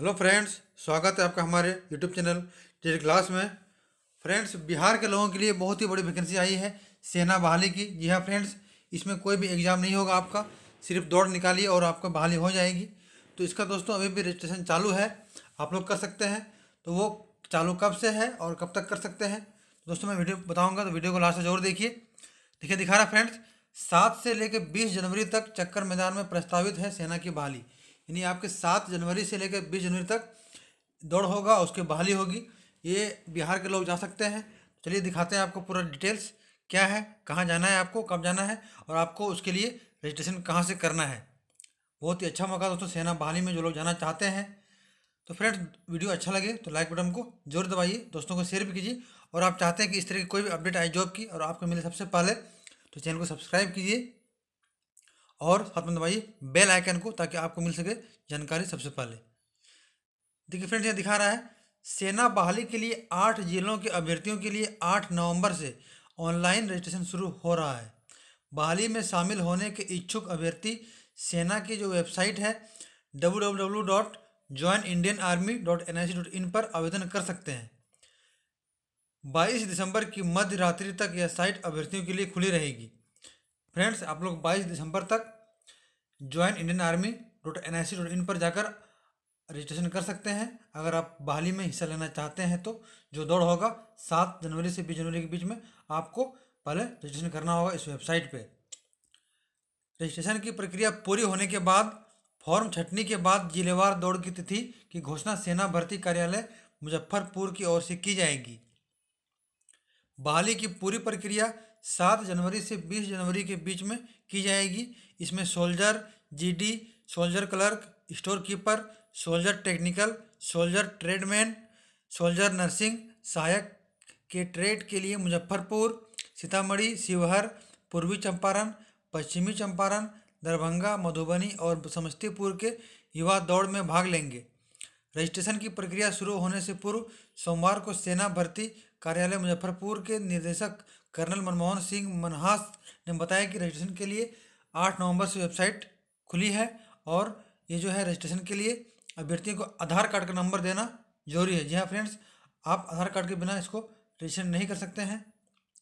hello friends स्वागत है आपका हमारे यूट्यूब चैनल टेरी क्लास में फ्रेंड्स बिहार के लोगों के लिए बहुत ही बड़ी वैकेंसी आई है सेना बहाली की जी हाँ फ्रेंड्स इसमें कोई भी एग्ज़ाम नहीं होगा आपका सिर्फ दौड़ निकालिए और आपका बहाली हो जाएगी तो इसका दोस्तों अभी भी रजिस्ट्रेशन चालू है आप लोग कर सकते हैं तो वो चालू कब से है और कब तक कर सकते हैं दोस्तों मैं वीडियो बताऊँगा तो वीडियो को लास्ट जरूर देखिए देखिए दिखा रहा फ्रेंड्स सात से लेकर बीस जनवरी तक चक्कर मैदान में प्रस्तावित है सेना की बहाली यानी आपके सात जनवरी से लेकर बीस जनवरी तक दौड़ होगा उसके बहाली होगी ये बिहार के लोग जा सकते हैं चलिए दिखाते हैं आपको पूरा डिटेल्स क्या है कहाँ जाना है आपको कब जाना है और आपको उसके लिए रजिस्ट्रेशन कहाँ से करना है बहुत ही अच्छा मौका दोस्तों सेना बहाली में जो लोग जाना चाहते हैं तो फ्रेंड्स वीडियो अच्छा लगे तो लाइक बटन को जोर दबाइए दोस्तों को शेयर भी कीजिए और आप चाहते हैं कि इस तरह की कोई भी अपडेट आए जॉब की और आपको मिले सबसे पहले तो चैनल को सब्सक्राइब कीजिए और साथ में दबाइए बेल आइकन को ताकि आपको मिल सके जानकारी सबसे पहले देखिए फ्रेंड्स ये दिखा रहा है सेना बहाली के लिए आठ जिलों के अभ्यर्थियों के लिए आठ नवंबर से ऑनलाइन रजिस्ट्रेशन शुरू हो रहा है बहाली में शामिल होने के इच्छुक अभ्यर्थी सेना की जो वेबसाइट है W dot join Indian army dot N I C dot in पर आवेदन कर सकते हैं बाईस दिसंबर की मध्य रात्रि तक यह साइट अभ्यर्थियों के लिए खुली रहेगी फ्रेंड्स आप लोग 22 दिसंबर तक join Indian army dot N I C dot in पर जाकर रजिस्ट्रेशन कर सकते हैं अगर आप बहाली में हिस्सा लेना चाहते हैं तो जो दौड़ होगा सात जनवरी से बीस जनवरी के बीच में आपको पहले रजिस्ट्रेशन करना होगा इस वेबसाइट पे रजिस्ट्रेशन की प्रक्रिया पूरी होने के बाद फॉर्म छटनी के बाद जिलेवार दौड़ की तिथि की घोषणा सेना भर्ती कार्यालय मुजफ्फरपुर की ओर से की जाएगी बहाली की पूरी प्रक्रिया सात जनवरी से बीस जनवरी के बीच में की जाएगी इसमें soldier GD, soldier clerk store keeper soldier technical soldier tradesman soldier nursing सहायक के ट्रेड के लिए मुजफ्फरपुर सीतामढ़ी शिवहर पूर्वी चंपारण पश्चिमी चंपारण दरभंगा मधुबनी और समस्तीपुर के युवा दौड़ में भाग लेंगे रजिस्ट्रेशन की प्रक्रिया शुरू होने से पूर्व सोमवार को सेना भर्ती कार्यालय मुजफ्फरपुर के निदेशक कर्नल मनमोहन सिंह मनहास ने बताया कि रजिस्ट्रेशन के लिए आठ नवंबर से वेबसाइट खुली है और ये जो है रजिस्ट्रेशन के लिए अभ्यर्थियों को आधार कार्ड का नंबर देना जरूरी है जी हाँ फ्रेंड्स आप आधार कार्ड के बिना इसको रजिस्ट्रेशन नहीं कर सकते हैं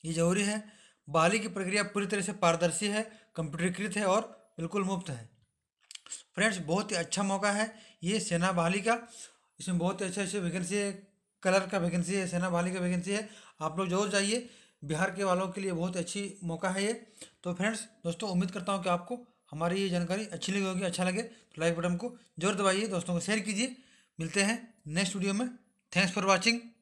ये जरूरी है बहाली की प्रक्रिया पूरी तरह से पारदर्शी है कंप्यूटरीकृत है और बिल्कुल मुफ्त है फ्रेंड्स बहुत ही अच्छा मौका है ये सेना बहाली का इसमें बहुत ही अच्छे अच्छे वैकेंसी है कलर का वैकेंसी है सेना बहाली का वैकेंसी है आप लोग जरूर जाइए बिहार के वालों के लिए बहुत अच्छी मौका है ये तो फ्रेंड्स दोस्तों उम्मीद करता हूँ कि आपको हमारी ये जानकारी अच्छी लगी होगी अच्छा लगे तो लाइक बटन को जरूर दबाइए दोस्तों को शेयर कीजिए मिलते हैं नेक्स्ट वीडियो में थैंक्स फॉर वॉचिंग